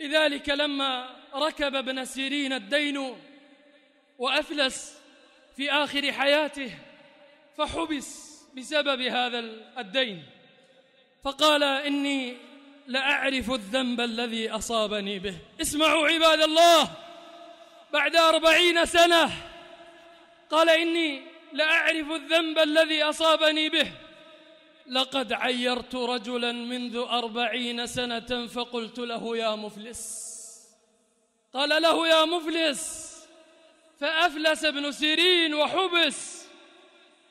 لذلك لما ركب ابن سيرين الدين وأفلس في آخر حياته فحبس بسبب هذا الدين فقال إني لأعرف الذنب الذي أصابني به اسمعوا عباد الله بعد أربعين سنة قال إني لأعرف الذنب الذي أصابني به لقد عيرت رجلا منذ أربعين سنة فقلت له يا مفلس قال له يا مفلس فأفلس ابن سيرين وحبس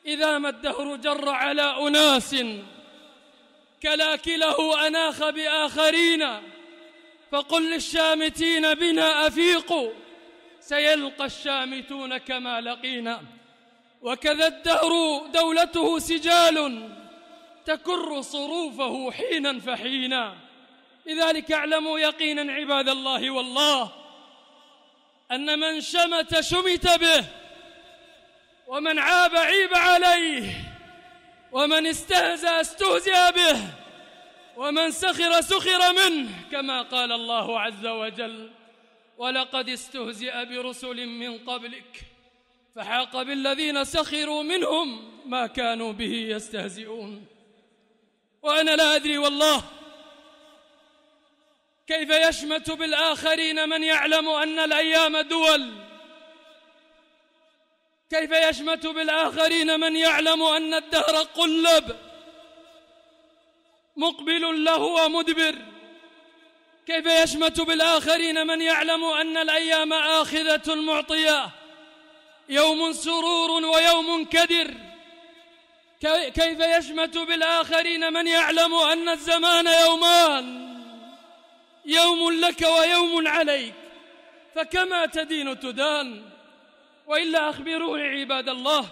إذا ما الدهر جر على أناس كلاكله أناخ بآخرين فقل للشامتين بنا أفيقوا سيلقى الشامتون كما لقينا وكذا الدهر دولته سجال تكر صروفه حينا فحينا لذلك اعلموا يقينا عباد الله والله أن من شمت شمت به ومن عاب عيب عليه ومن استهزأ استهزئ به ومن سخر سخر منه كما قال الله عز وجل ولقد استهزئ برسل من قبلك فحاق بالذين سخروا منهم ما كانوا به يستهزئون وأنا لا أدري والله كيف يشمت بالآخرين من يعلم أن الأيام دول كيف يشمت بالآخرين من يعلم أن الدهر قلب مقبل له ومدبر كيف يشمت بالآخرين من يعلم أن الأيام آخذة معطية يوم سرور ويوم كدر كيف يشمت بالآخرين من يعلم أن الزمان يومان يوم لك ويوم عليك فكما تدين تدان وإلا أخبروني عباد الله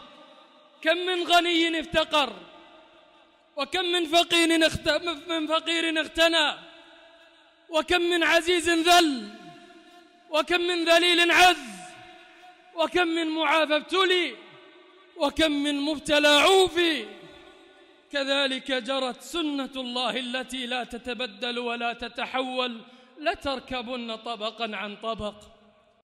كم من غني افتقر وكم من فقير اخت... من فقير اغتنى وكم من عزيز ذل وكم من ذليل عز وكم من معافى ابتلي وكم من مبتلى عوفي كذلك جرت سنة الله التي لا تتبدل ولا تتحول لتركبن طبقا عن طبق